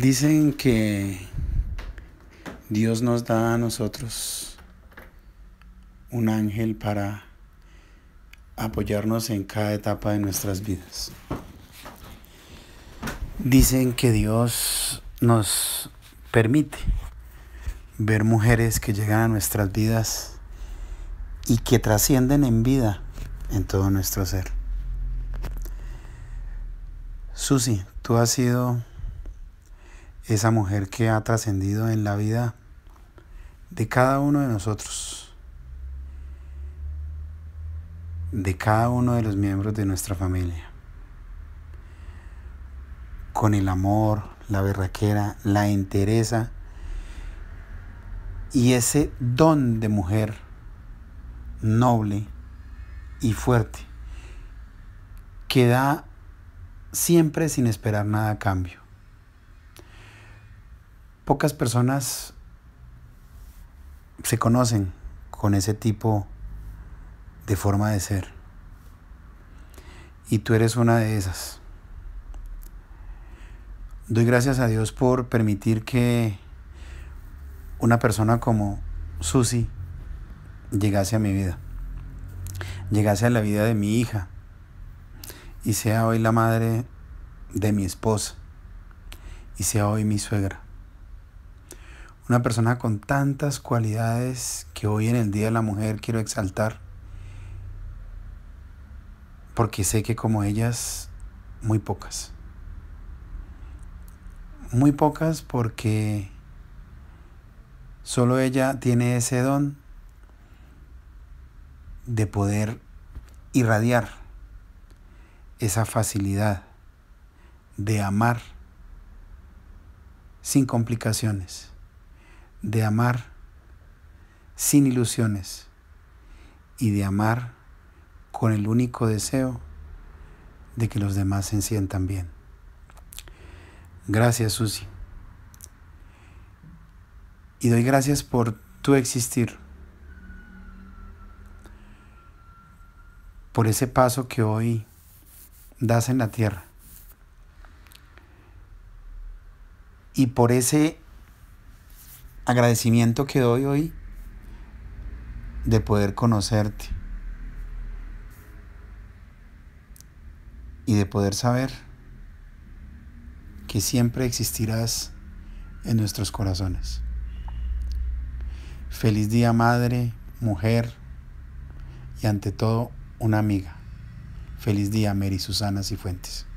Dicen que Dios nos da a nosotros un ángel para apoyarnos en cada etapa de nuestras vidas. Dicen que Dios nos permite ver mujeres que llegan a nuestras vidas y que trascienden en vida en todo nuestro ser. Susi, tú has sido esa mujer que ha trascendido en la vida de cada uno de nosotros, de cada uno de los miembros de nuestra familia, con el amor, la berraquera, la entereza y ese don de mujer noble y fuerte que da siempre sin esperar nada a cambio. Pocas personas se conocen con ese tipo de forma de ser. Y tú eres una de esas. Doy gracias a Dios por permitir que una persona como Susi llegase a mi vida, llegase a la vida de mi hija y sea hoy la madre de mi esposa y sea hoy mi suegra una persona con tantas cualidades que hoy en el Día de la Mujer quiero exaltar, porque sé que como ellas, muy pocas. Muy pocas porque solo ella tiene ese don de poder irradiar esa facilidad de amar sin complicaciones de amar sin ilusiones y de amar con el único deseo de que los demás se sientan bien. Gracias, Susi. Y doy gracias por tu existir, por ese paso que hoy das en la tierra y por ese agradecimiento que doy hoy de poder conocerte y de poder saber que siempre existirás en nuestros corazones. Feliz día madre, mujer y ante todo una amiga. Feliz día Mary Susana Cifuentes.